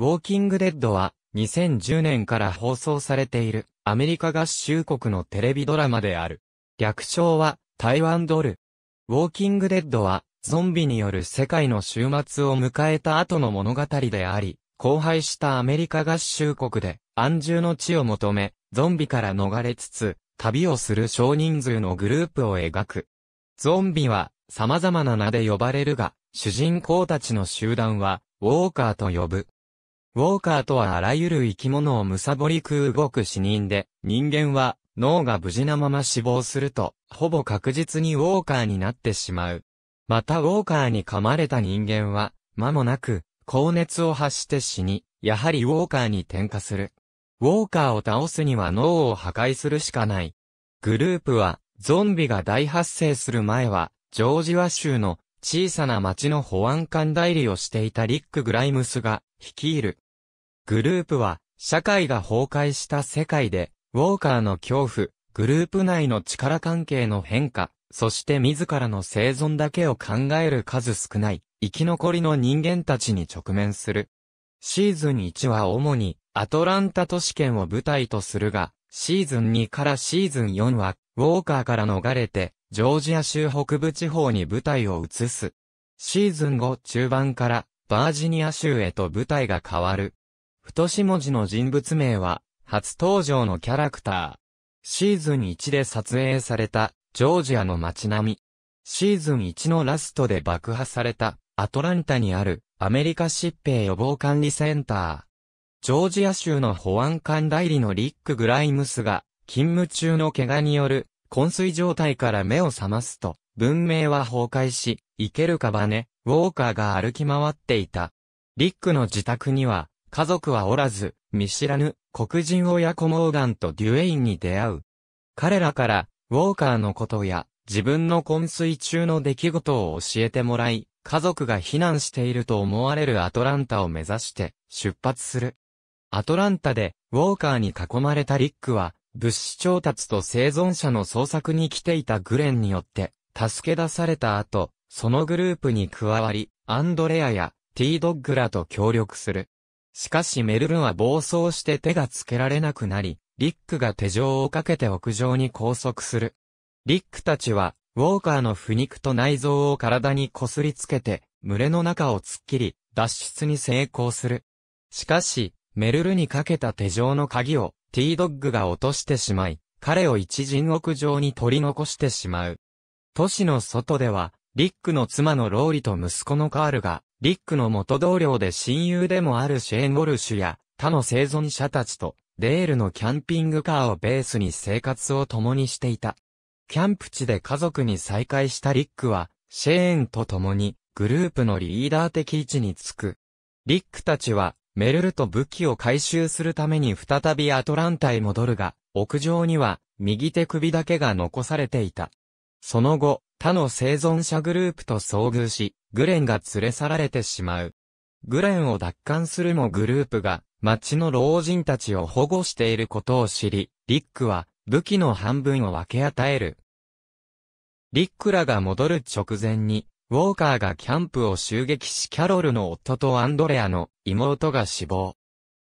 ウォーキングデッドは2010年から放送されているアメリカ合衆国のテレビドラマである。略称は台湾ドル。ウォーキングデッドはゾンビによる世界の終末を迎えた後の物語であり、荒廃したアメリカ合衆国で安住の地を求め、ゾンビから逃れつつ、旅をする少人数のグループを描く。ゾンビは様々な名で呼ばれるが、主人公たちの集団は、ウォーカーと呼ぶ。ウォーカーとはあらゆる生き物をむさぼりく動く死人で、人間は脳が無事なまま死亡すると、ほぼ確実にウォーカーになってしまう。またウォーカーに噛まれた人間は、間もなく、高熱を発して死に、やはりウォーカーに転化する。ウォーカーを倒すには脳を破壊するしかない。グループは、ゾンビが大発生する前は、ジョージワ州の小さな町の保安官代理をしていたリック・グライムスが、率いる。グループは、社会が崩壊した世界で、ウォーカーの恐怖、グループ内の力関係の変化、そして自らの生存だけを考える数少ない、生き残りの人間たちに直面する。シーズン1は主に、アトランタ都市圏を舞台とするが、シーズン2からシーズン4は、ウォーカーから逃れて、ジョージア州北部地方に舞台を移す。シーズン5中盤から、バージニア州へと舞台が変わる。太し文字の人物名は、初登場のキャラクター。シーズン1で撮影された、ジョージアの街並み。シーズン1のラストで爆破された、アトランタにある、アメリカ疾病予防管理センター。ジョージア州の保安官代理のリック・グライムスが、勤務中の怪我による、昏睡状態から目を覚ますと、文明は崩壊し、生けるかばね、ウォーカーが歩き回っていた。リックの自宅には、家族はおらず、見知らぬ、黒人親子モーガンとデュエインに出会う。彼らから、ウォーカーのことや、自分の昏睡中の出来事を教えてもらい、家族が避難していると思われるアトランタを目指して、出発する。アトランタで、ウォーカーに囲まれたリックは、物資調達と生存者の捜索に来ていたグレンによって、助け出された後、そのグループに加わり、アンドレアやティードッグらと協力する。しかしメルルは暴走して手がつけられなくなり、リックが手錠をかけて屋上に拘束する。リックたちは、ウォーカーの腐肉と内臓を体にこすりつけて、群れの中を突っ切り、脱出に成功する。しかし、メルルにかけた手錠の鍵を、ティードッグが落としてしまい、彼を一陣屋上に取り残してしまう。都市の外では、リックの妻のローリと息子のカールが、リックの元同僚で親友でもあるシェーン・ウォルシュや、他の生存者たちと、デールのキャンピングカーをベースに生活を共にしていた。キャンプ地で家族に再会したリックは、シェーンと共に、グループのリーダー的位置につく。リックたちは、メルルと武器を回収するために再びアトランタへ戻るが、屋上には、右手首だけが残されていた。その後、他の生存者グループと遭遇し、グレンが連れ去られてしまう。グレンを奪還するもグループが、町の老人たちを保護していることを知り、リックは、武器の半分を分け与える。リックらが戻る直前に、ウォーカーがキャンプを襲撃しキャロルの夫とアンドレアの妹が死亡。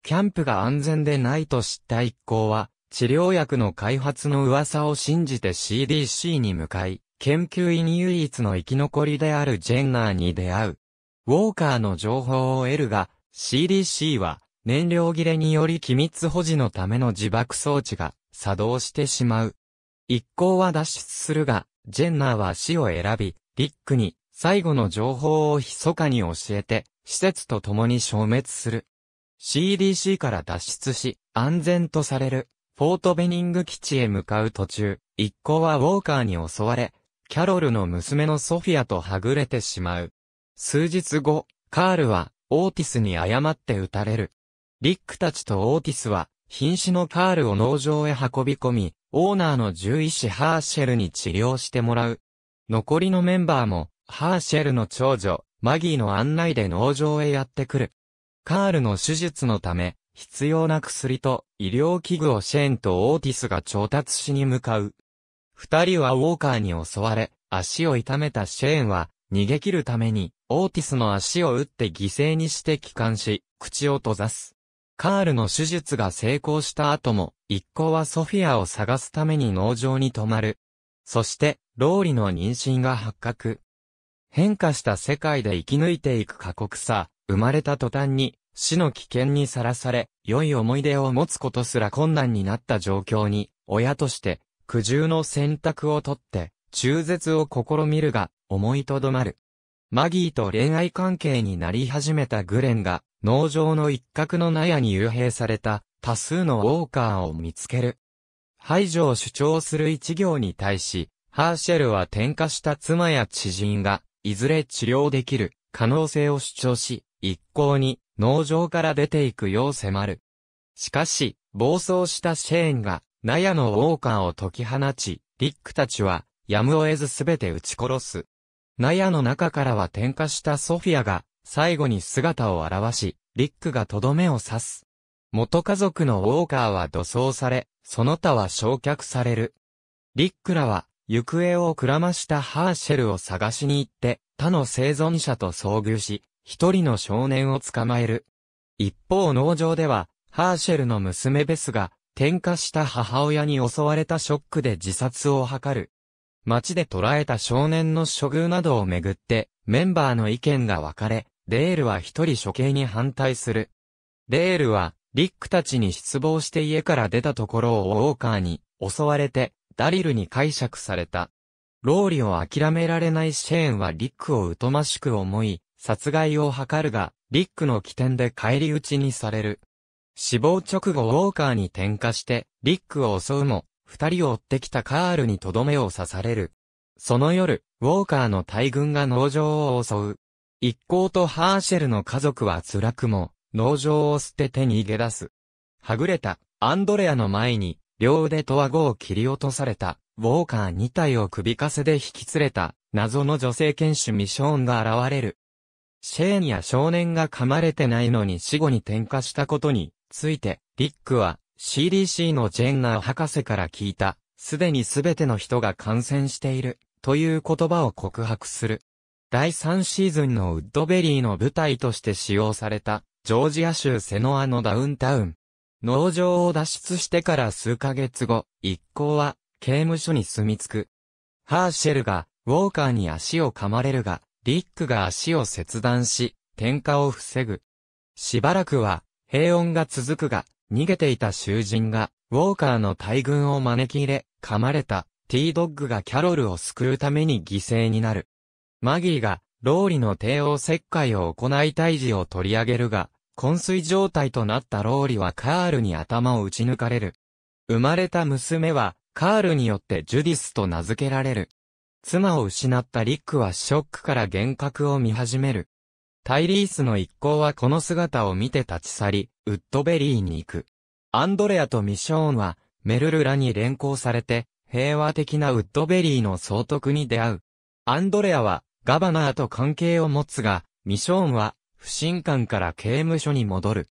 キャンプが安全でないと知った一行は、治療薬の開発の噂を信じて CDC に向かい、研究員唯一の生き残りであるジェンナーに出会う。ウォーカーの情報を得るが、CDC は燃料切れにより機密保持のための自爆装置が作動してしまう。一行は脱出するが、ジェンナーは死を選び、リックに最後の情報を密かに教えて、施設と共に消滅する。CDC から脱出し、安全とされる、フォートベニング基地へ向かう途中、一行はウォーカーに襲われ、キャロルの娘のソフィアとはぐれてしまう。数日後、カールは、オーティスに誤って撃たれる。リックたちとオーティスは、瀕死のカールを農場へ運び込み、オーナーの獣医師ハーシェルに治療してもらう。残りのメンバーも、ハーシェルの長女、マギーの案内で農場へやってくる。カールの手術のため、必要な薬と医療器具をシェーンとオーティスが調達しに向かう。二人はウォーカーに襲われ、足を痛めたシェーンは、逃げ切るために、オーティスの足を打って犠牲にして帰還し、口を閉ざす。カールの手術が成功した後も、一行はソフィアを探すために農場に泊まる。そして、ローリの妊娠が発覚。変化した世界で生き抜いていく過酷さ、生まれた途端に、死の危険にさらされ、良い思い出を持つことすら困難になった状況に、親として、苦渋の選択をとって、中絶を試みるが、思いとどまる。マギーと恋愛関係になり始めたグレンが、農場の一角の納屋に幽閉された、多数のウォーカーを見つける。排除を主張する一行に対し、ハーシェルは転化した妻や知人が、いずれ治療できる、可能性を主張し、一向に、農場から出ていくよう迫る。しかし、暴走したシェーンが、納屋のウォーカーを解き放ち、リックたちは、やむを得ずすべて撃ち殺す。納屋の中からは点火したソフィアが、最後に姿を現し、リックがとどめを刺す。元家族のウォーカーは土葬され、その他は焼却される。リックらは、行方をくらましたハーシェルを探しに行って、他の生存者と遭遇し、一人の少年を捕まえる。一方農場では、ハーシェルの娘ベスが、転嘩した母親に襲われたショックで自殺を図る。街で捕らえた少年の処遇などをめぐって、メンバーの意見が分かれ、デールは一人処刑に反対する。デールは、リックたちに失望して家から出たところをウォーカーに襲われて、ダリルに解釈された。ローリを諦められないシェーンはリックを疎ましく思い、殺害を図るが、リックの起点で返り討ちにされる。死亡直後ウォーカーに転化して、リックを襲うも、二人を追ってきたカールにとどめを刺される。その夜、ウォーカーの大軍が農場を襲う。一行とハーシェルの家族は辛くも、農場を捨てて逃げ出す。はぐれた、アンドレアの前に、両腕と顎を切り落とされた、ウォーカー二体を首かせで引き連れた、謎の女性犬種ミショーンが現れる。シェーンや少年が噛まれてないのに死後に転化したことに、ついて、リックは CDC のジェンナー博士から聞いた、すでにすべての人が感染している、という言葉を告白する。第3シーズンのウッドベリーの舞台として使用された、ジョージア州セノアのダウンタウン。農場を脱出してから数ヶ月後、一行は、刑務所に住み着く。ハーシェルが、ウォーカーに足を噛まれるが、リックが足を切断し、転火を防ぐ。しばらくは、平穏が続くが、逃げていた囚人が、ウォーカーの大軍を招き入れ、噛まれた、ティードッグがキャロルを救うために犠牲になる。マギーが、ローリの帝王切開を行い退治を取り上げるが、昏睡状態となったローリはカールに頭を打ち抜かれる。生まれた娘は、カールによってジュディスと名付けられる。妻を失ったリックはショックから幻覚を見始める。タイリースの一行はこの姿を見て立ち去り、ウッドベリーに行く。アンドレアとミショーンは、メルルラに連行されて、平和的なウッドベリーの総督に出会う。アンドレアは、ガバナーと関係を持つが、ミショーンは、不信感から刑務所に戻る。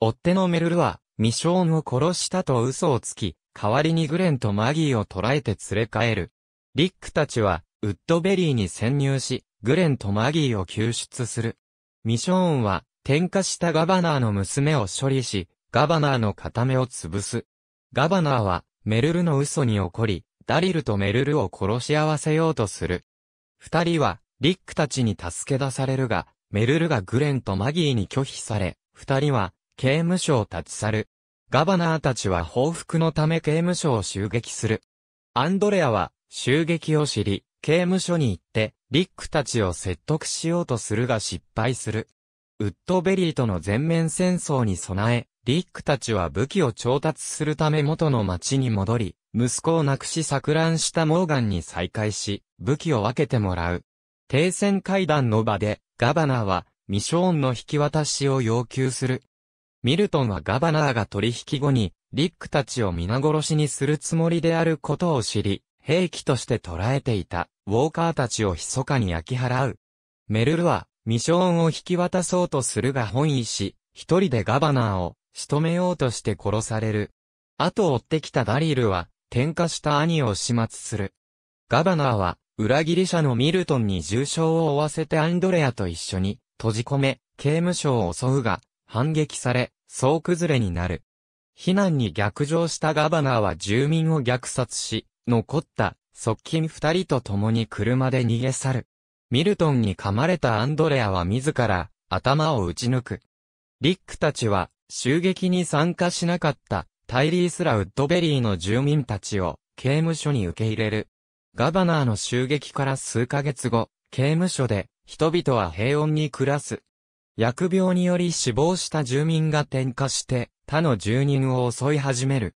追っ手のメルルは、ミショーンを殺したと嘘をつき、代わりにグレンとマギーを捕らえて連れ帰る。リックたちは、ウッドベリーに潜入し、グレンとマギーを救出する。ミショーンは、転化したガバナーの娘を処理し、ガバナーの片目を潰す。ガバナーは、メルルの嘘に怒り、ダリルとメルルを殺し合わせようとする。二人は、リックたちに助け出されるが、メルルがグレンとマギーに拒否され、二人は、刑務所を立ち去る。ガバナーたちは報復のため刑務所を襲撃する。アンドレアは、襲撃を知り、刑務所に行って、リックたちを説得しようとするが失敗する。ウッドベリーとの全面戦争に備え、リックたちは武器を調達するため元の町に戻り、息子を亡くし錯乱したモーガンに再会し、武器を分けてもらう。停戦会談の場で、ガバナーは、ミショーンの引き渡しを要求する。ミルトンはガバナーが取引後に、リックたちを皆殺しにするつもりであることを知り、兵器として捉えていたウォーカーたちを密かに焼き払う。メルルはミショーンを引き渡そうとするが本意し、一人でガバナーを仕留めようとして殺される。後追ってきたダリールは転化した兄を始末する。ガバナーは裏切り者のミルトンに重傷を負わせてアンドレアと一緒に閉じ込め、刑務所を襲うが、反撃され、総崩れになる。避難に逆上したガバナーは住民を虐殺し、残った側近二人と共に車で逃げ去る。ミルトンに噛まれたアンドレアは自ら頭を打ち抜く。リックたちは襲撃に参加しなかったタイリースラ・ウッドベリーの住民たちを刑務所に受け入れる。ガバナーの襲撃から数ヶ月後、刑務所で人々は平穏に暮らす。薬病により死亡した住民が転化して他の住人を襲い始める。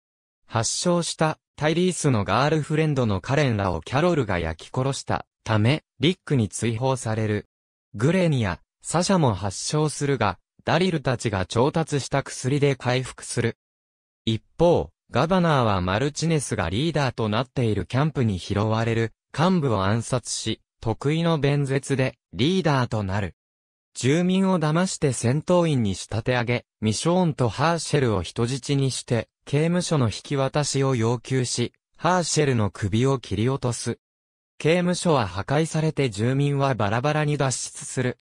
発症したタイリースのガールフレンドのカレンらをキャロルが焼き殺したため、リックに追放される。グレーニア、サシャも発症するが、ダリルたちが調達した薬で回復する。一方、ガバナーはマルチネスがリーダーとなっているキャンプに拾われる幹部を暗殺し、得意の弁舌でリーダーとなる。住民を騙して戦闘員に仕立て上げ、ミショーンとハーシェルを人質にして、刑務所の引き渡しを要求し、ハーシェルの首を切り落とす。刑務所は破壊されて住民はバラバラに脱出する。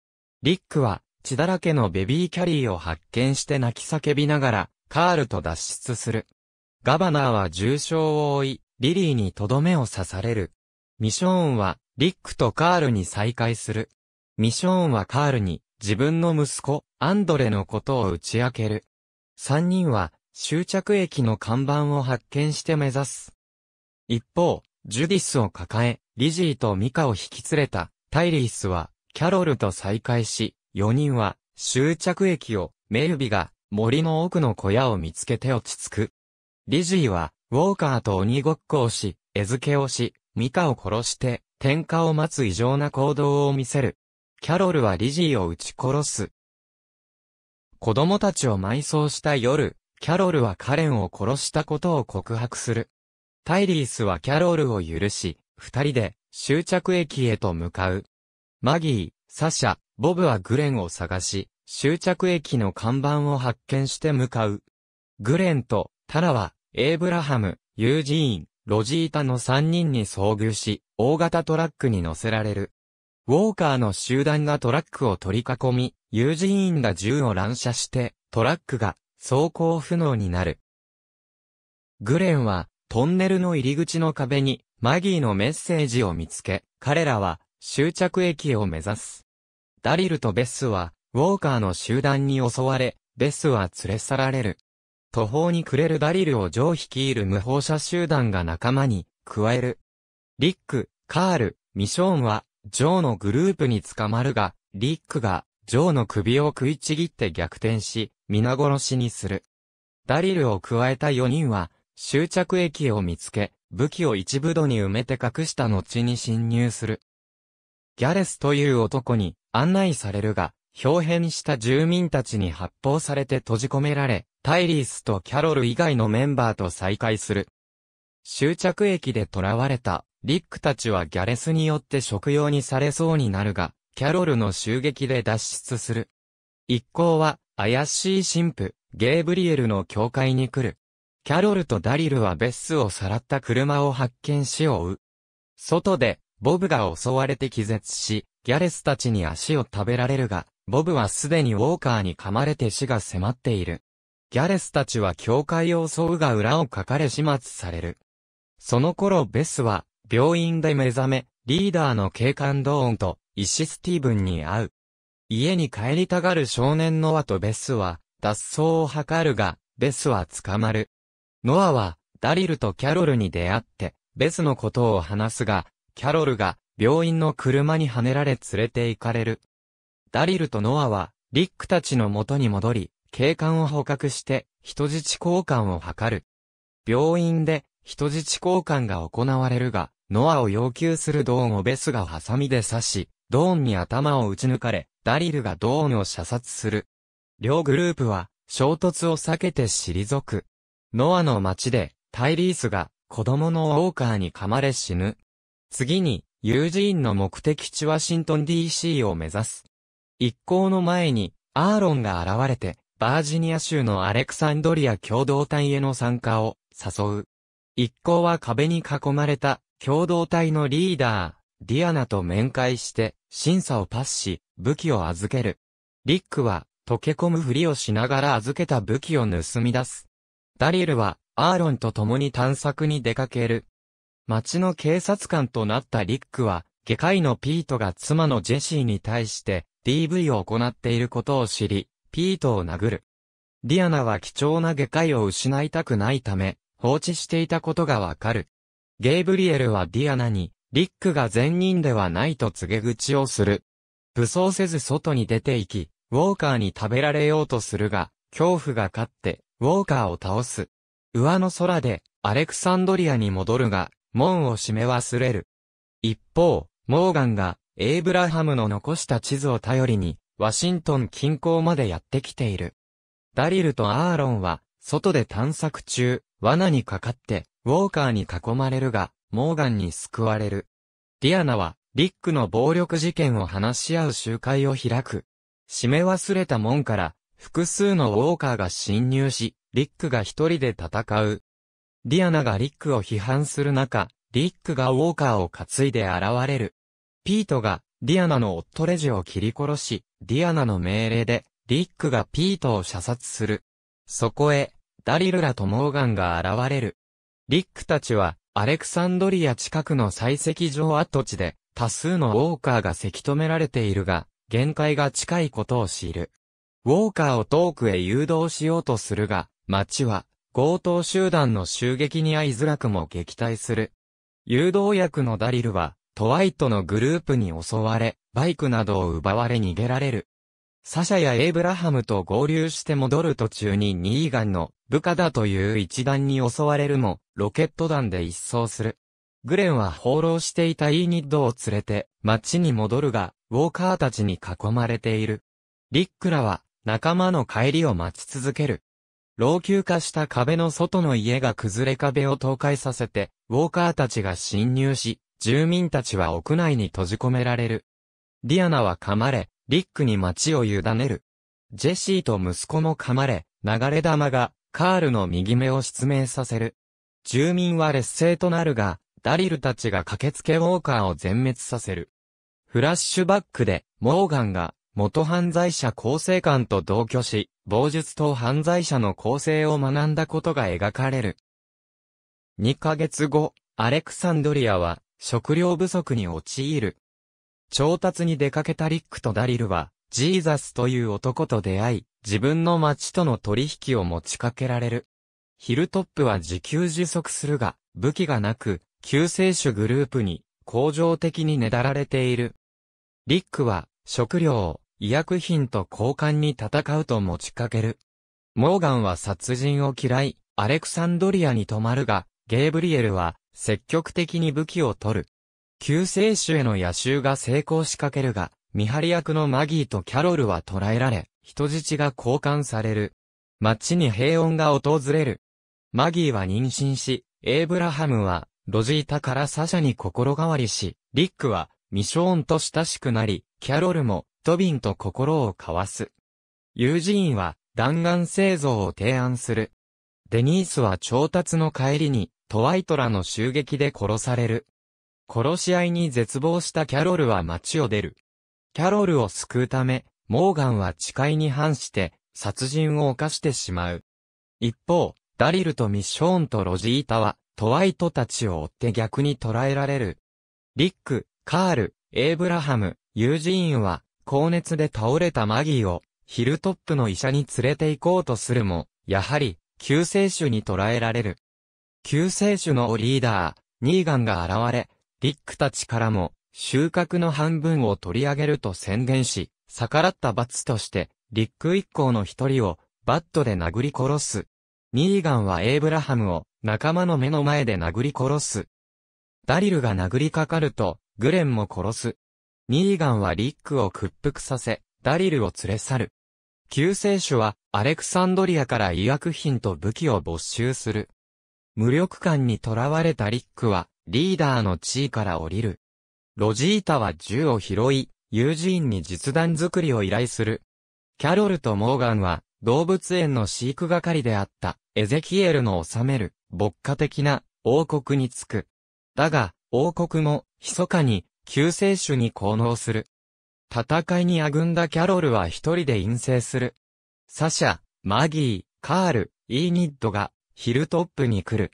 リックは血だらけのベビーキャリーを発見して泣き叫びながら、カールと脱出する。ガバナーは重傷を負い、リリーにとどめを刺される。ミショーンは、リックとカールに再会する。ミショーンはカールに、自分の息子、アンドレのことを打ち明ける。三人は、終着駅の看板を発見して目指す。一方、ジュディスを抱え、リジーとミカを引き連れた、タイリースは、キャロルと再会し、四人は、終着駅を、メルビが、森の奥の小屋を見つけて落ち着く。リジーは、ウォーカーと鬼ごっこをし、餌付けをし、ミカを殺して、天下を待つ異常な行動を見せる。キャロルはリジーを撃ち殺す。子供たちを埋葬した夜、キャロルはカレンを殺したことを告白する。タイリースはキャロルを許し、二人で終着駅へと向かう。マギー、サシャ、ボブはグレンを探し、終着駅の看板を発見して向かう。グレンとタラは、エイブラハム、ユージーン、ロジータの三人に遭遇し、大型トラックに乗せられる。ウォーカーの集団がトラックを取り囲み、友人員が銃を乱射して、トラックが走行不能になる。グレンは、トンネルの入り口の壁に、マギーのメッセージを見つけ、彼らは、終着駅を目指す。ダリルとベスは、ウォーカーの集団に襲われ、ベスは連れ去られる。途方に暮れるダリルをジョー率いる無法者集団が仲間に、加える。リック、カール、ミショーンは、ジョーのグループに捕まるが、リックが、ジョーの首を食いちぎって逆転し、皆殺しにする。ダリルを加えた4人は、終着駅を見つけ、武器を一部度に埋めて隠した後に侵入する。ギャレスという男に案内されるが、表変した住民たちに発砲されて閉じ込められ、タイリースとキャロル以外のメンバーと再会する。終着駅で囚われたリックたちはギャレスによって食用にされそうになるが、キャロルの襲撃で脱出する。一行は、怪しい神父、ゲーブリエルの教会に来る。キャロルとダリルはベッスをさらった車を発見し追う。外で、ボブが襲われて気絶し、ギャレスたちに足を食べられるが、ボブはすでにウォーカーに噛まれて死が迫っている。ギャレスたちは教会を襲うが裏をかかれ始末される。その頃ベスは、病院で目覚め、リーダーの警官ドーンと、医師スティーブンに会う。家に帰りたがる少年ノアとベスは、脱走を図るが、ベスは捕まる。ノアは、ダリルとキャロルに出会って、ベスのことを話すが、キャロルが、病院の車にはねられ連れて行かれる。ダリルとノアは、リックたちの元に戻り、警官を捕獲して、人質交換を図る。病院で、人質交換が行われるが、ノアを要求するドーンをベスがハサミで刺し、ドーンに頭を打ち抜かれ、ダリルがドーンを射殺する。両グループは、衝突を避けて退く。ノアの町で、タイリースが、子供のウォーカーに噛まれ死ぬ。次に、ユージーンの目的地ワシントン DC を目指す。一行の前に、アーロンが現れて、バージニア州のアレクサンドリア共同体への参加を誘う。一行は壁に囲まれた共同体のリーダー、ディアナと面会して、審査をパスし、武器を預ける。リックは、溶け込むふりをしながら預けた武器を盗み出す。ダリルは、アーロンと共に探索に出かける。町の警察官となったリックは、下界のピートが妻のジェシーに対して DV を行っていることを知り、ピートを殴る。ディアナは貴重な下界を失いたくないため、放置していたことがわかる。ゲイブリエルはディアナに、リックが善人ではないと告げ口をする。武装せず外に出て行き、ウォーカーに食べられようとするが、恐怖が勝って、ウォーカーを倒す。上の空で、アレクサンドリアに戻るが、門を閉め忘れる。一方、モーガンが、エイブラハムの残した地図を頼りに、ワシントン近郊までやってきている。ダリルとアーロンは、外で探索中、罠にかかって、ウォーカーに囲まれるが、モーガンに救われる。ディアナは、リックの暴力事件を話し合う集会を開く。閉め忘れた門から、複数のウォーカーが侵入し、リックが一人で戦う。ディアナがリックを批判する中、リックがウォーカーを担いで現れる。ピートが、ディアナの夫レジを切り殺し、ディアナの命令で、リックがピートを射殺する。そこへ、ダリルラとモーガンが現れる。リックたちは、アレクサンドリア近くの採石場跡地で、多数のウォーカーがせき止められているが、限界が近いことを知る。ウォーカーを遠くへ誘導しようとするが、町は、強盗集団の襲撃に遭いづらくも撃退する。誘導役のダリルは、トワイトのグループに襲われ、バイクなどを奪われ逃げられる。サシャやエイブラハムと合流して戻る途中にニーガンの部下だという一団に襲われるも、ロケット弾で一掃する。グレンは放浪していたイーニッドを連れて街に戻るが、ウォーカーたちに囲まれている。リックらは仲間の帰りを待ち続ける。老朽化した壁の外の家が崩れ壁を倒壊させて、ウォーカーたちが侵入し、住民たちは屋内に閉じ込められる。ディアナは噛まれ、リックに街を委ねる。ジェシーと息子も噛まれ、流れ玉が、カールの右目を失明させる。住民は劣勢となるが、ダリルたちが駆けつけウォーカーを全滅させる。フラッシュバックで、モーガンが、元犯罪者構成官と同居し、傍術と犯罪者の構成を学んだことが描かれる。2ヶ月後、アレクサンドリアは、食料不足に陥る。調達に出かけたリックとダリルは、ジーザスという男と出会い、自分の町との取引を持ちかけられる。ヒルトップは自給自足するが、武器がなく、救世主グループに、恒常的にねだられている。リックは、食料を、医薬品と交換に戦うと持ちかける。モーガンは殺人を嫌い、アレクサンドリアに泊まるが、ゲイブリエルは、積極的に武器を取る。救世主への野襲が成功しかけるが、見張り役のマギーとキャロルは捕らえられ、人質が交換される。街に平穏が訪れる。マギーは妊娠し、エイブラハムは、ロジータからサシャに心変わりし、リックは、ミショーンと親しくなり、キャロルも、トビンと心を交わす。ユージーンは、弾丸製造を提案する。デニースは調達の帰りに、トワイトらの襲撃で殺される。殺し合いに絶望したキャロルは街を出る。キャロルを救うため、モーガンは誓いに反して、殺人を犯してしまう。一方、ダリルとミッショーンとロジータは、トワイトたちを追って逆に捕らえられる。リック、カール、エイブラハム、ユージーンは、高熱で倒れたマギーを、ヒルトップの医者に連れて行こうとするも、やはり、救世主に捕らえられる。救世主のリーダー、ニーガンが現れ、リックたちからも、収穫の半分を取り上げると宣言し、逆らった罰として、リック一行の一人を、バットで殴り殺す。ニーガンはエイブラハムを、仲間の目の前で殴り殺す。ダリルが殴りかかると、グレンも殺す。ニーガンはリックを屈服させ、ダリルを連れ去る。救世主は、アレクサンドリアから医薬品と武器を没収する。無力感に囚われたリックは、リーダーの地位から降りる。ロジータは銃を拾い、友人に実弾作りを依頼する。キャロルとモーガンは、動物園の飼育係であった、エゼキエルの治める、牧歌的な、王国に着く。だが、王国も、密かに、救世主に効能する。戦いにあぐんだキャロルは一人で陰性する。サシャ、マギー、カール、イーニッドが、ヒルトップに来る。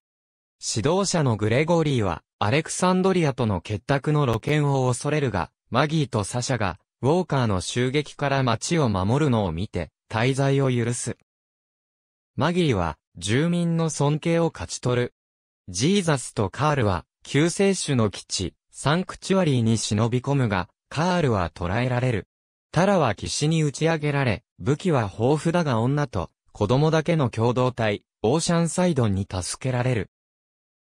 指導者のグレゴリーは、アレクサンドリアとの結託の露見を恐れるが、マギーとサシャが、ウォーカーの襲撃から町を守るのを見て、滞在を許す。マギーは、住民の尊敬を勝ち取る。ジーザスとカールは、救世主の基地、サンクチュアリーに忍び込むが、カールは捕らえられる。タラは岸に打ち上げられ、武器は豊富だが女と、子供だけの共同体、オーシャンサイドに助けられる。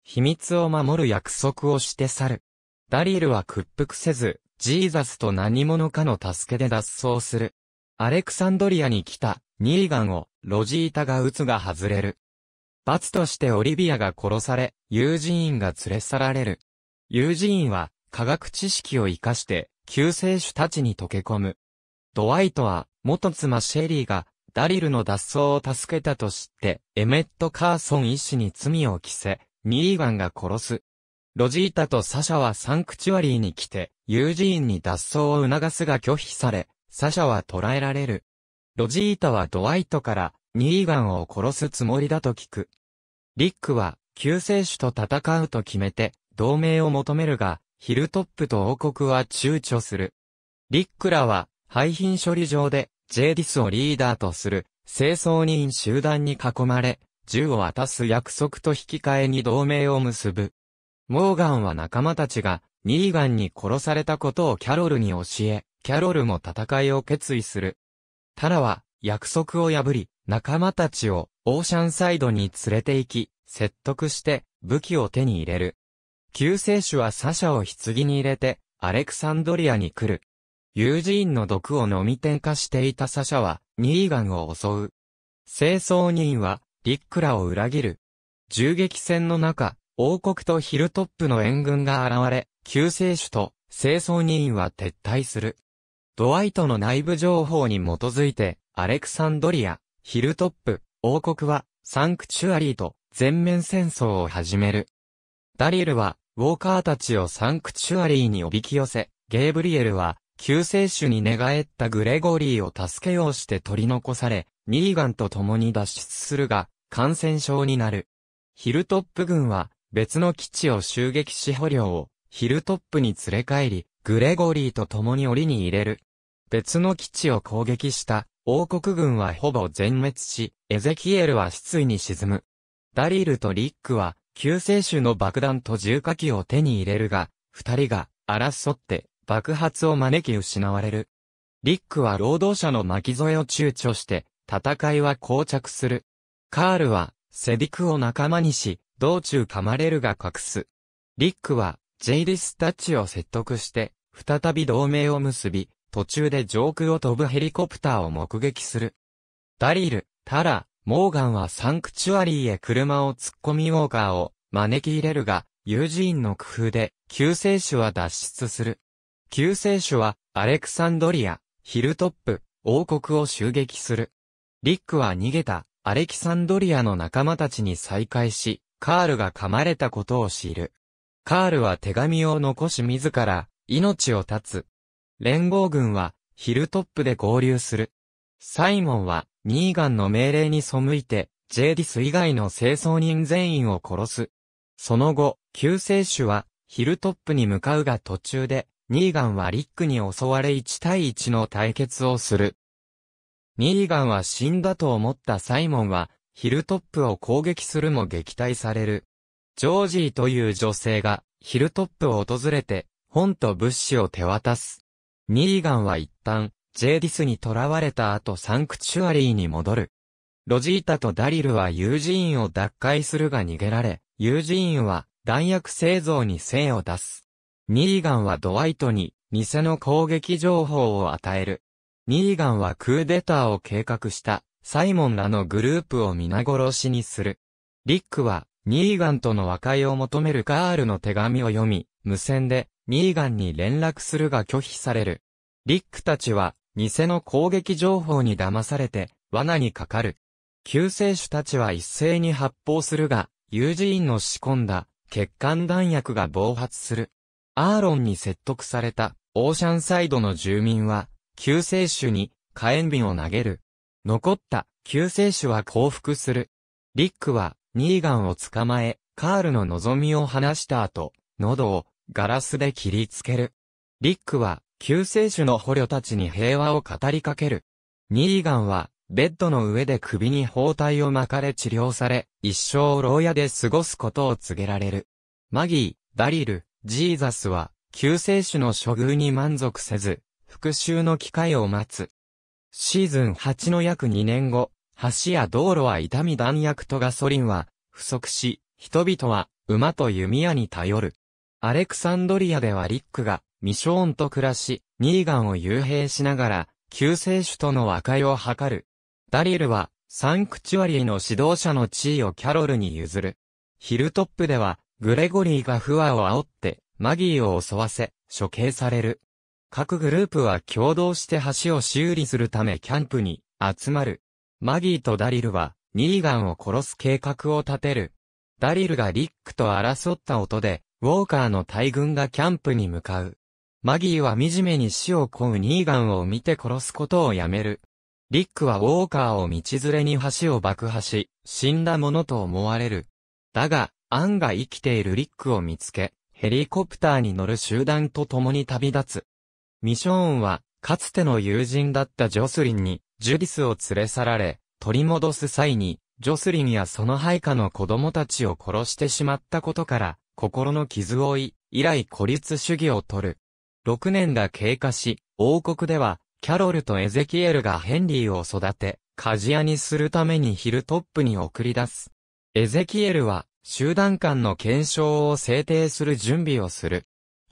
秘密を守る約束をして去る。ダリルは屈服せず、ジーザスと何者かの助けで脱走する。アレクサンドリアに来た、ニーガンを、ロジータが撃つが外れる。罰としてオリビアが殺され、ユージーンが連れ去られる。ユージーンは、科学知識を活かして、救世主たちに溶け込む。ドワイトは、元妻シェリーが、ダリルの脱走を助けたと知って、エメット・カーソン医師に罪を着せ、ミーガンが殺す。ロジータとサシャはサンクチュアリーに来て、ユージーンに脱走を促すが拒否され、サシャは捕らえられる。ロジータはドワイトから、ニーガンを殺すつもりだと聞く。リックは、救世主と戦うと決めて、同盟を求めるが、ヒルトップと王国は躊躇する。リックらは、廃品処理場で、ジェイディスをリーダーとする、清掃人集団に囲まれ、銃を渡す約束と引き換えに同盟を結ぶ。モーガンは仲間たちが、ニーガンに殺されたことをキャロルに教え、キャロルも戦いを決意する。タラは、約束を破り、仲間たちを、オーシャンサイドに連れて行き、説得して、武器を手に入れる。救世主はサシャを棺に入れて、アレクサンドリアに来る。ユージーンの毒を飲み点化していたサシャは、ニーガンを襲う。清掃人は、リックらを裏切る。銃撃戦の中、王国とヒルトップの援軍が現れ、救世主と清掃人は撤退する。ドワイトの内部情報に基づいて、アレクサンドリア、ヒルトップ、王国は、サンクチュアリーと全面戦争を始める。ダリルは、ウォーカーたちをサンクチュアリーにおびき寄せ、ゲーブリエルは、救世主に寝返ったグレゴリーを助けようして取り残され、ニーガンと共に脱出するが、感染症になる。ヒルトップ軍は別の基地を襲撃し捕虜をヒルトップに連れ帰り、グレゴリーと共に檻に入れる。別の基地を攻撃した王国軍はほぼ全滅し、エゼキエルは失意に沈む。ダリルとリックは救世主の爆弾と重火器を手に入れるが、二人が争って爆発を招き失われる。リックは労働者の巻き添えを躊躇して、戦いは膠着する。カールは、セディクを仲間にし、道中噛まれるが隠す。リックは、ジェイリスたちを説得して、再び同盟を結び、途中で上空を飛ぶヘリコプターを目撃する。ダリル、タラ、モーガンはサンクチュアリーへ車を突っ込みウォーカーを招き入れるが、ユージーンの工夫で救世主は脱出する。救世主はアレクサンドリア、ヒルトップ、王国を襲撃する。リックは逃げたアレキサンドリアの仲間たちに再会し、カールが噛まれたことを知る。カールは手紙を残し自ら、命を絶つ。連合軍は、ヒルトップで合流する。サイモンは、ニーガンの命令に背いて、ジェディス以外の清掃人全員を殺す。その後、救世主は、ヒルトップに向かうが途中で、ニーガンはリックに襲われ1対1の対決をする。ニーガンは死んだと思ったサイモンは、ヒルトップを攻撃するも撃退される。ジョージーという女性が、ヒルトップを訪れて、本と物資を手渡す。ニーガンは一旦、ジェイディスに囚われた後サンクチュアリーに戻る。ロジータとダリルはユージーンを奪回するが逃げられ、ユージーンは弾薬製造に精を出す。ニーガンはドワイトに偽の攻撃情報を与える。ニーガンはクーデターを計画した、サイモンらのグループを皆殺しにする。リックは、ニーガンとの和解を求めるカールの手紙を読み、無線で、ニーガンに連絡するが拒否される。リックたちは、偽の攻撃情報に騙されて、罠にかかる。救世主たちは一斉に発砲するが、ユージーンの仕込んだ、欠陥弾薬が暴発する。アーロンに説得された、オーシャンサイドの住民は、救世主に火炎瓶を投げる。残った救世主は降伏する。リックはニーガンを捕まえ、カールの望みを話した後、喉をガラスで切りつける。リックは救世主の捕虜たちに平和を語りかける。ニーガンはベッドの上で首に包帯を巻かれ治療され、一生牢屋で過ごすことを告げられる。マギー、ダリル、ジーザスは救世主の処遇に満足せず、復讐の機会を待つ。シーズン8の約2年後、橋や道路は痛み弾薬とガソリンは不足し、人々は馬と弓矢に頼る。アレクサンドリアではリックがミショーンと暮らし、ニーガンを幽閉しながら、救世主との和解を図る。ダリルは、サンクチュアリーの指導者の地位をキャロルに譲る。ヒルトップでは、グレゴリーが不和を煽って、マギーを襲わせ、処刑される。各グループは共同して橋を修理するためキャンプに集まる。マギーとダリルはニーガンを殺す計画を立てる。ダリルがリックと争った音で、ウォーカーの大軍がキャンプに向かう。マギーは惨めに死を乞うニーガンを見て殺すことをやめる。リックはウォーカーを道連れに橋を爆破し、死んだものと思われる。だが、アンが生きているリックを見つけ、ヘリコプターに乗る集団と共に旅立つ。ミショーンは、かつての友人だったジョスリンに、ジュディスを連れ去られ、取り戻す際に、ジョスリンやその配下の子供たちを殺してしまったことから、心の傷を負い、以来孤立主義を取る。6年が経過し、王国では、キャロルとエゼキエルがヘンリーを育て、鍛冶屋にするためにヒルトップに送り出す。エゼキエルは、集団間の検証を制定する準備をする。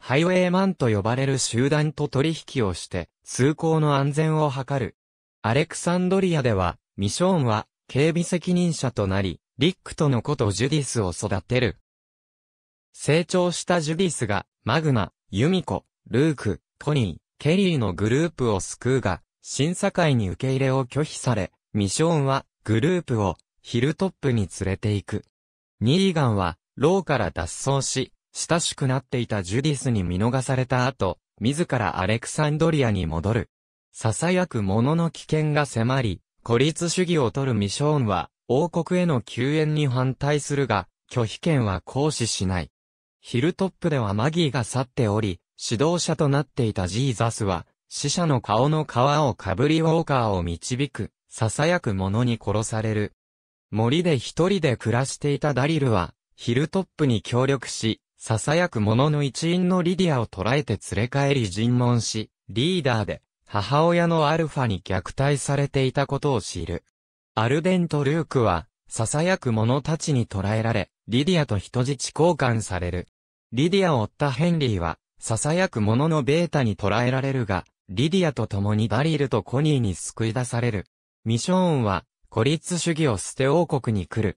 ハイウェイマンと呼ばれる集団と取引をして、通行の安全を図る。アレクサンドリアでは、ミショーンは、警備責任者となり、リックとのことジュディスを育てる。成長したジュディスが、マグナ、ユミコ、ルーク、トニー、ケリーのグループを救うが、審査会に受け入れを拒否され、ミショーンは、グループを、ヒルトップに連れて行く。ニーガンは、ローから脱走し、親しくなっていたジュディスに見逃された後、自らアレクサンドリアに戻る。囁く者の危険が迫り、孤立主義を取るミショーンは、王国への救援に反対するが、拒否権は行使しない。ヒルトップではマギーが去っており、指導者となっていたジーザスは、死者の顔の皮をかぶりウォーカーを導く、囁く者に殺される。森で一人で暮らしていたダリルは、ヒルトップに協力し、囁く者の一員のリディアを捕らえて連れ帰り尋問し、リーダーで、母親のアルファに虐待されていたことを知る。アルデンとルークは、囁く者たちに捕らえられ、リディアと人質交換される。リディアを追ったヘンリーは、囁く者のベータに捕らえられるが、リディアと共にダリルとコニーに救い出される。ミショーンは、孤立主義を捨て王国に来る。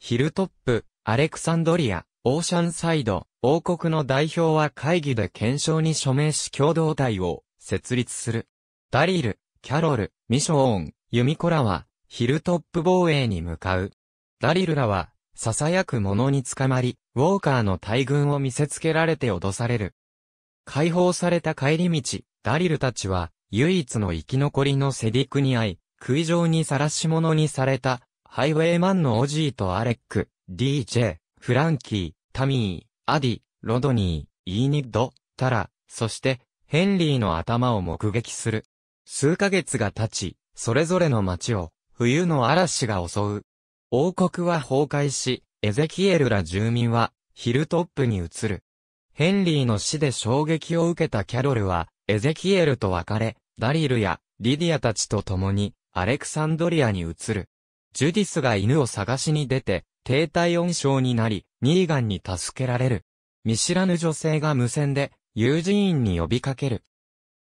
ヒルトップ、アレクサンドリア、オーシャンサイド、王国の代表は会議で検証に署名し共同体を設立する。ダリル、キャロル、ミショーン、ユミコラは、ヒルトップ防衛に向かう。ダリルらは、囁く者に捕まり、ウォーカーの大軍を見せつけられて脅される。解放された帰り道、ダリルたちは、唯一の生き残りのセディクに会い、食いに晒し者にされた、ハイウェイマンのオジーとアレック、DJ、フランキー、タミー、アディ、ロドニー、イーニッド、タラ、そして、ヘンリーの頭を目撃する。数ヶ月が経ち、それぞれの街を、冬の嵐が襲う。王国は崩壊し、エゼキエルら住民は、ヒルトップに移る。ヘンリーの死で衝撃を受けたキャロルは、エゼキエルと別れ、ダリルや、リディアたちと共に、アレクサンドリアに移る。ジュディスが犬を探しに出て、低体温症になり、ニーガンに助けられる。見知らぬ女性が無線で、友人院に呼びかける。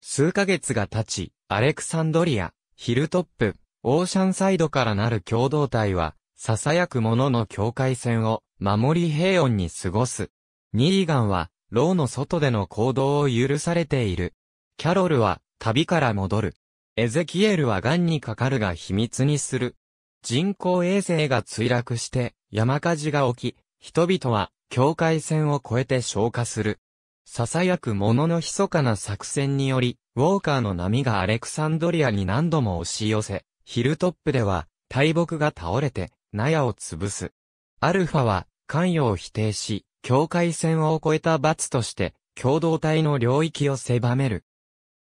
数ヶ月が経ち、アレクサンドリア、ヒルトップ、オーシャンサイドからなる共同体は、囁く者の境界線を守り平穏に過ごす。ニーガンは、牢の外での行動を許されている。キャロルは、旅から戻る。エゼキエルは癌にかかるが秘密にする。人工衛星が墜落して、山火事が起き、人々は境界線を越えて消火する。囁く者の密かな作戦により、ウォーカーの波がアレクサンドリアに何度も押し寄せ、ヒルトップでは大木が倒れて、納屋を潰す。アルファは関与を否定し、境界線を越えた罰として、共同体の領域を狭める。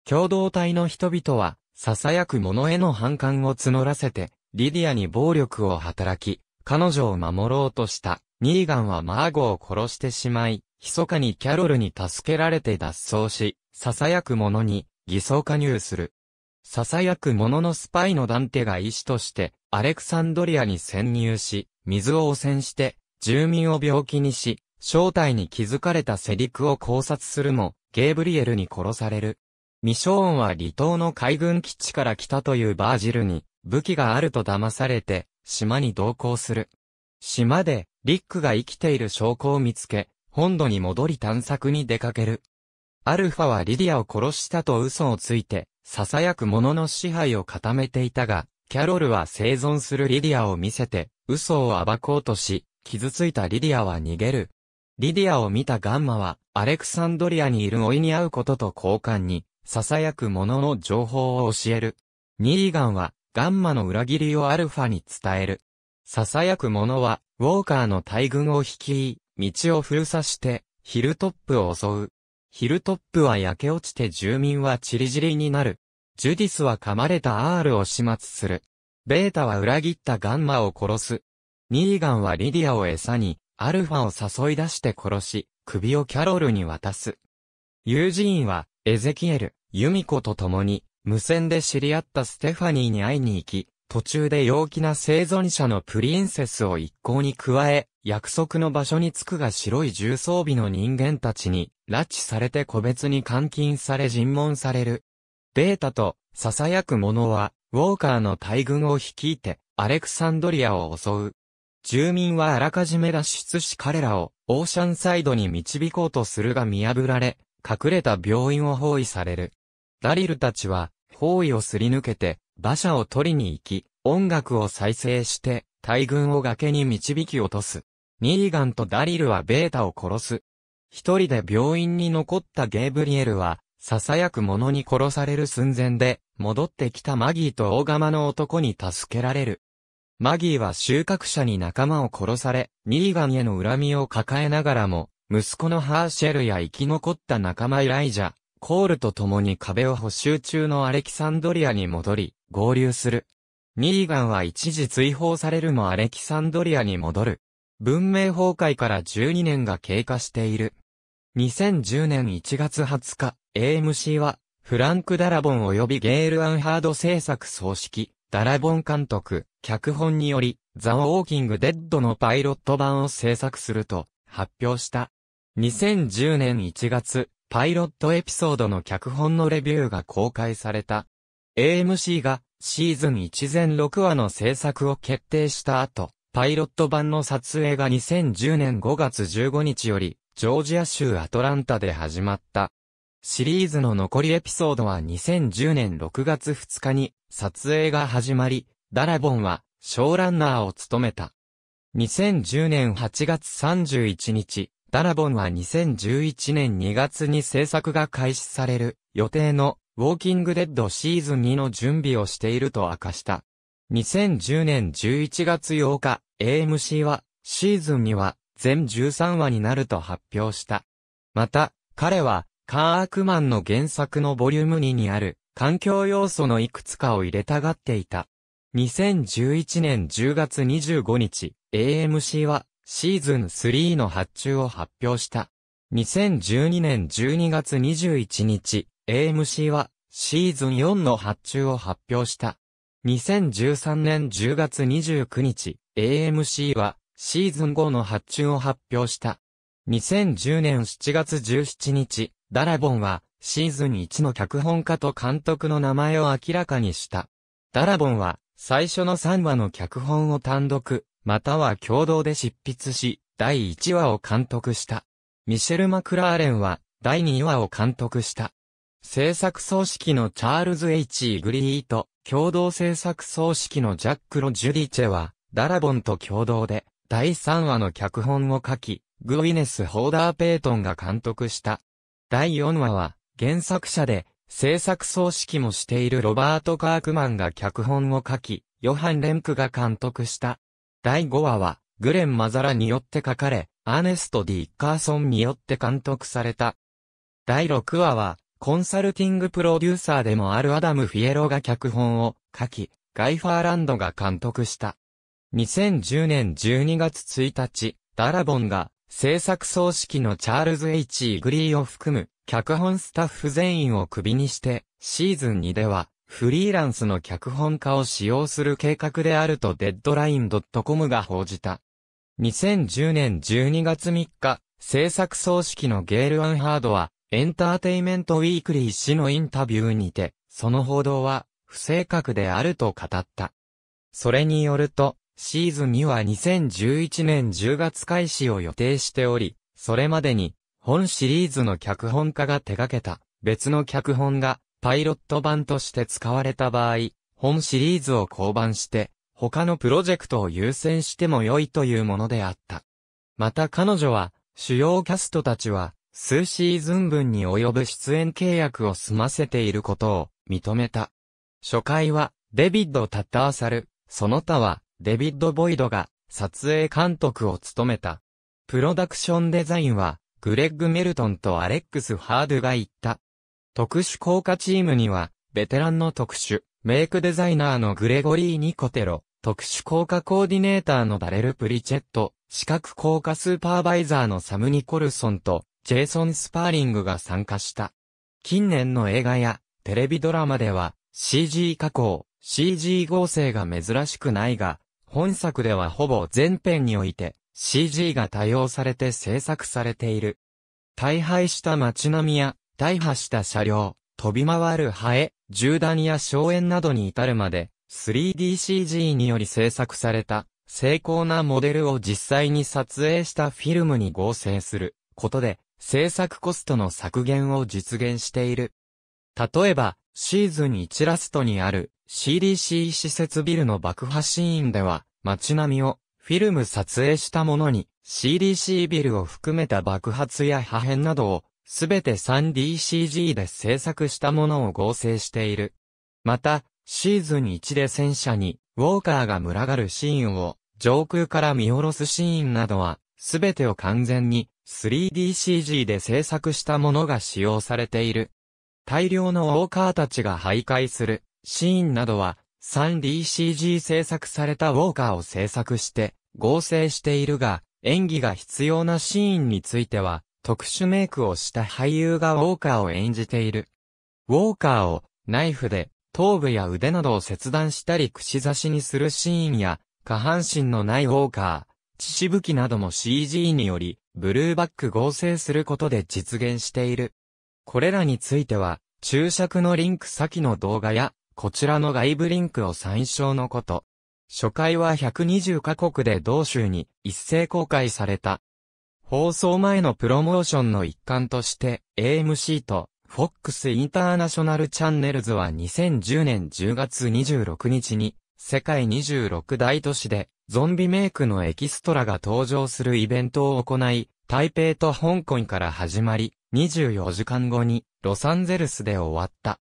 共同体の人々は、囁く者への反感を募らせて、リディアに暴力を働き、彼女を守ろうとした、ニーガンはマーゴを殺してしまい、密かにキャロルに助けられて脱走し、囁く者に偽装加入する。囁く者のスパイのダンテが医師として、アレクサンドリアに潜入し、水を汚染して、住民を病気にし、正体に気づかれたセリクを考察するも、ゲーブリエルに殺される。ミショーンは離島の海軍基地から来たというバージルに、武器があると騙されて、島に同行する。島で、リックが生きている証拠を見つけ、本土に戻り探索に出かける。アルファはリディアを殺したと嘘をついて、囁く者の支配を固めていたが、キャロルは生存するリディアを見せて、嘘を暴こうとし、傷ついたリディアは逃げる。リディアを見たガンマは、アレクサンドリアにいる老いに会うことと交換に、囁く者の情報を教える。ニーガンは、ガンマの裏切りをアルファに伝える。囁く者は、ウォーカーの大群を率い、道を封鎖して、ヒルトップを襲う。ヒルトップは焼け落ちて住民はチリジリになる。ジュディスは噛まれた R を始末する。ベータは裏切ったガンマを殺す。ニーガンはリディアを餌に、アルファを誘い出して殺し、首をキャロルに渡す。ユージーンは、エゼキエル、ユミコと共に、無線で知り合ったステファニーに会いに行き、途中で陽気な生存者のプリンセスを一行に加え、約束の場所に着くが白い重装備の人間たちに、拉致されて個別に監禁され尋問される。ベータと、囁く者は、ウォーカーの大軍を率いて、アレクサンドリアを襲う。住民はあらかじめ脱出し彼らを、オーシャンサイドに導こうとするが見破られ、隠れた病院を包囲される。ダリルたちは、包囲をすり抜けて、馬車を取りに行き、音楽を再生して、大軍を崖に導き落とす。ニーガンとダリルはベータを殺す。一人で病院に残ったゲイブリエルは、囁く者に殺される寸前で、戻ってきたマギーと大釜の男に助けられる。マギーは収穫者に仲間を殺され、ニーガンへの恨みを抱えながらも、息子のハーシェルや生き残った仲間イライジャ、コールと共に壁を補修中のアレキサンドリアに戻り、合流する。ニーガンは一時追放されるもアレキサンドリアに戻る。文明崩壊から12年が経過している。2010年1月20日、AMC は、フランク・ダラボン及びゲール・アンハード制作総指揮、ダラボン監督、脚本により、ザ・ウォーキング・デッドのパイロット版を制作すると発表した。2010年1月、パイロットエピソードの脚本のレビューが公開された。AMC がシーズン1全6話の制作を決定した後、パイロット版の撮影が2010年5月15日より、ジョージア州アトランタで始まった。シリーズの残りエピソードは2010年6月2日に撮影が始まり、ダラボンはショーランナーを務めた。2010年8月31日、ダラボンは2011年2月に制作が開始される予定のウォーキングデッドシーズン2の準備をしていると明かした。2010年11月8日、AMC はシーズン2は全13話になると発表した。また、彼はカーアクマンの原作のボリューム2にある環境要素のいくつかを入れたがっていた。2011年10月25日、AMC はシーズン3の発注を発表した。2012年12月21日、AMC はシーズン4の発注を発表した。2013年10月29日、AMC はシーズン5の発注を発表した。2010年7月17日、ダラボンはシーズン1の脚本家と監督の名前を明らかにした。ダラボンは最初の3話の脚本を単独、または共同で執筆し、第1話を監督した。ミシェル・マクラーレンは、第2話を監督した。制作総指揮のチャールズ・ H・ グリーと、共同制作総指揮のジャック・ロ・ジュディチェは、ダラボンと共同で、第3話の脚本を書き、グウィネス・ホーダー・ペイトンが監督した。第4話は、原作者で、制作総指揮もしているロバート・カークマンが脚本を書き、ヨハン・レンクが監督した。第5話は、グレン・マザラによって書かれ、アーネスト・ディ・ッカーソンによって監督された。第6話は、コンサルティングプロデューサーでもあるアダム・フィエロが脚本を書き、ガイ・ファーランドが監督した。2010年12月1日、ダラボンが制作総指揮のチャールズ・ H・ イグリーを含む脚本スタッフ全員をクビにして、シーズン2ではフリーランスの脚本家を使用する計画であるとデッドライン .com が報じた。2010年12月3日、制作葬式のゲール・アンハードは、エンターテイメント・ウィークリー氏のインタビューにて、その報道は、不正確であると語った。それによると、シーズン2は2011年10月開始を予定しており、それまでに、本シリーズの脚本家が手掛けた、別の脚本が、パイロット版として使われた場合、本シリーズを降板して、他のプロジェクトを優先しても良いというものであった。また彼女は、主要キャストたちは、数シーズン分に及ぶ出演契約を済ませていることを認めた。初回は、デビッド・タッターサル、その他は、デビッド・ボイドが、撮影監督を務めた。プロダクションデザインは、グレッグ・メルトンとアレックス・ハードが行った。特殊効果チームには、ベテランの特殊、メイクデザイナーのグレゴリー・ニコテロ、特殊効果コーディネーターのダレル・プリチェット、視覚効果スーパーバイザーのサム・ニコルソンと、ジェイソン・スパーリングが参加した。近年の映画や、テレビドラマでは、CG 加工、CG 合成が珍しくないが、本作ではほぼ全編において、CG が多用されて制作されている。大敗した街並みや大破した車両、飛び回るハエ、銃弾や硝煙などに至るまで、3DCG により制作された、精巧なモデルを実際に撮影したフィルムに合成することで、制作コストの削減を実現している。例えば、シーズン1ラストにある CDC 施設ビルの爆破シーンでは、街並みをフィルム撮影したものに CDC ビルを含めた爆発や破片などをすべて 3DCG で制作したものを合成している。また、シーズン1で戦車に、ウォーカーが群がるシーンを、上空から見下ろすシーンなどは、すべてを完全に 3DCG で制作したものが使用されている。大量のウォーカーたちが徘徊するシーンなどは 3DCG 制作されたウォーカーを制作して合成しているが、演技が必要なシーンについては特殊メイクをした俳優がウォーカーを演じている。ウォーカーをナイフで頭部や腕などを切断したり串刺しにするシーンや下半身のないウォーカー、血しぶきなども CG によりブルーバック合成することで実現している。これらについては注釈のリンク先の動画やこちらの外部リンクを参照のこと。初回は120カ国で同州に一斉公開された。放送前のプロモーションの一環として、AMC と FOX インターナショナルチャンネルズは2010年10月26日に、世界26大都市で、ゾンビメイクのエキストラが登場するイベントを行い、台北と香港から始まり、24時間後に、ロサンゼルスで終わった。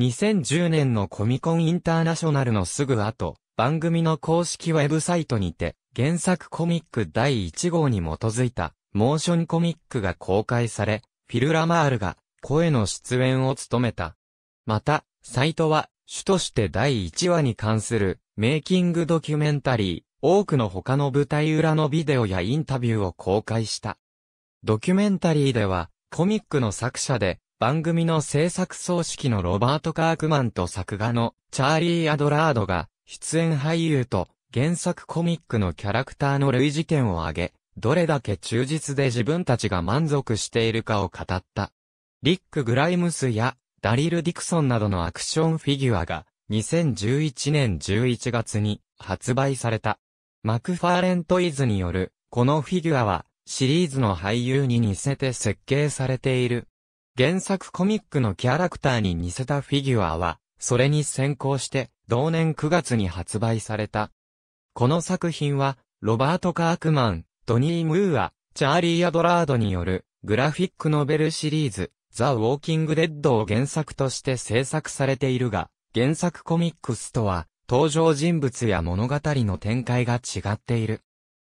2010年のコミコンインターナショナルのすぐ後、番組の公式ウェブサイトにて、原作コミック第1号に基づいた、モーションコミックが公開され、フィル・ラマールが声の出演を務めた。また、サイトは、主として第1話に関するメイキングドキュメンタリー、多くの他の舞台裏のビデオやインタビューを公開した。ドキュメンタリーでは、コミックの作者で、番組の制作葬式のロバート・カークマンと作画のチャーリー・アドラードが、出演俳優と原作コミックのキャラクターの類似点を挙げ、どれだけ忠実で自分たちが満足しているかを語った。リック・グライムスやダリル・ディクソンなどのアクションフィギュアが2011年11月に発売された。マクファーレントイズによるこのフィギュアはシリーズの俳優に似せて設計されている。原作コミックのキャラクターに似せたフィギュアはそれに先行して同年9月に発売された。この作品は、ロバート・カークマン、ドニー・ムーア、チャーリー・アドラードによる、グラフィックノベルシリーズ、ザ・ウォーキング・デッドを原作として制作されているが、原作コミックスとは、登場人物や物語の展開が違っている。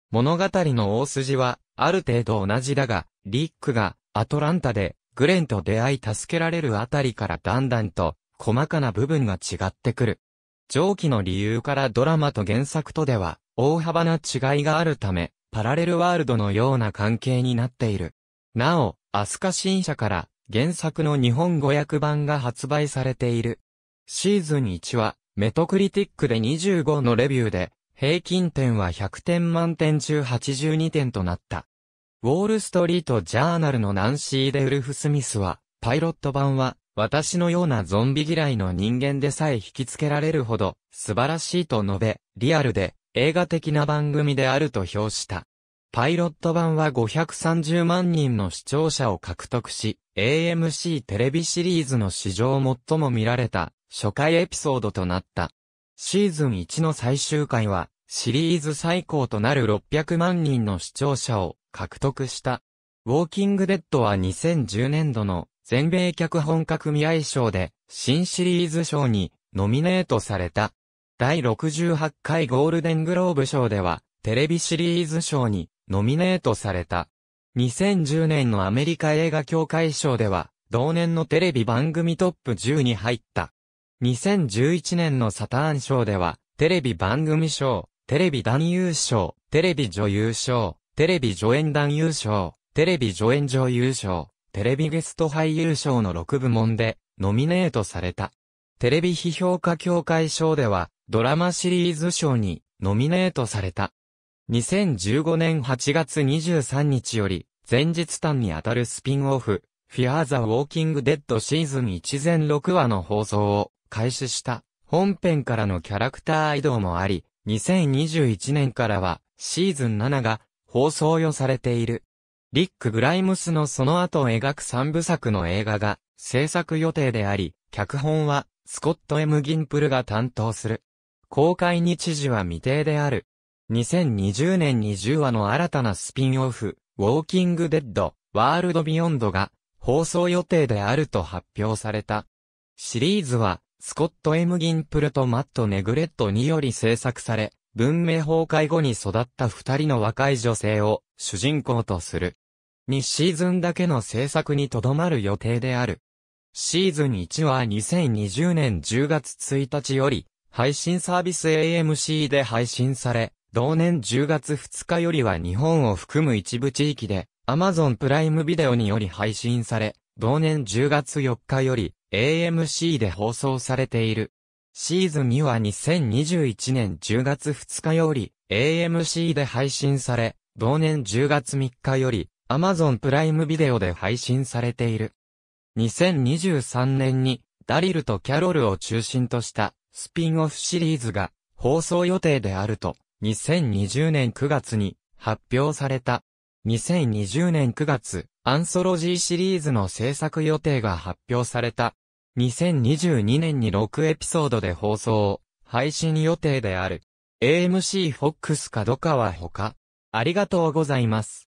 物語の大筋は、ある程度同じだが、リックが、アトランタで、グレンと出会い助けられるあたりからだんだんと、細かな部分が違ってくる。上記の理由からドラマと原作とでは、大幅な違いがあるため、パラレルワールドのような関係になっている。なお、アスカ新社から原作の日本語訳版が発売されている。シーズン1は、メトクリティックで25のレビューで、平均点は100点満点中82点となった。ウォールストリートジャーナルのナンシー・デウルフ・スミスは、パイロット版は私のようなゾンビ嫌いの人間でさえ引きつけられるほど、素晴らしいと述べ、リアルで、映画的な番組であると評した。パイロット版は530万人の視聴者を獲得し、AMC テレビシリーズの史上最も見られた初回エピソードとなった。シーズン1の最終回は、シリーズ最高となる600万人の視聴者を獲得した。ウォーキングデッドは2010年度の全米脚本家組合賞で新シリーズ賞にノミネートされた。第68回ゴールデングローブ賞ではテレビシリーズ賞にノミネートされた。2010年のアメリカ映画協会賞では同年のテレビ番組トップ10に入った。2011年のサターン賞ではテレビ番組賞、テレビ男優賞、テレビ女優賞、テレビ助演男優賞、テレビ助演女優賞、テレビゲスト俳優賞の6部門でノミネートされた。テレビ批評家協会賞ではドラマシリーズ賞にノミネートされた。2015年8月23日より前日単にあたるスピンオフ、フィアーザ・ウォーキング・デッドシーズン1全6話の放送を開始した本編からのキャラクター移動もあり、2021年からはシーズン7が放送予されている。リック・グライムスのその後を描く三部作の映画が制作予定であり、脚本はスコット・ M・ ギンプルが担当する。公開日時は未定である。2020年に10話の新たなスピンオフ、ウォーキング・デッド、ワールド・ビヨンドが放送予定であると発表された。シリーズは、スコット・ M・ ギンプルとマット・ネグレットにより制作され、文明崩壊後に育った二人の若い女性を主人公とする。2シーズンだけの制作にとどまる予定である。シーズン1は2020年10月1日より、配信サービス AMC で配信され、同年10月2日よりは日本を含む一部地域で Amazon プライムビデオにより配信され、同年10月4日より AMC で放送されている。シーズン2は2021年10月2日より AMC で配信され、同年10月3日より Amazon プライムビデオで配信されている。2023年にダリルとキャロルを中心としたスピンオフシリーズが放送予定であると2020年9月に発表された。2020年9月、アンソロジーシリーズの制作予定が発表された。2022年に6エピソードで放送、を、配信予定である。AMC FOX 角かはか。ありがとうございます。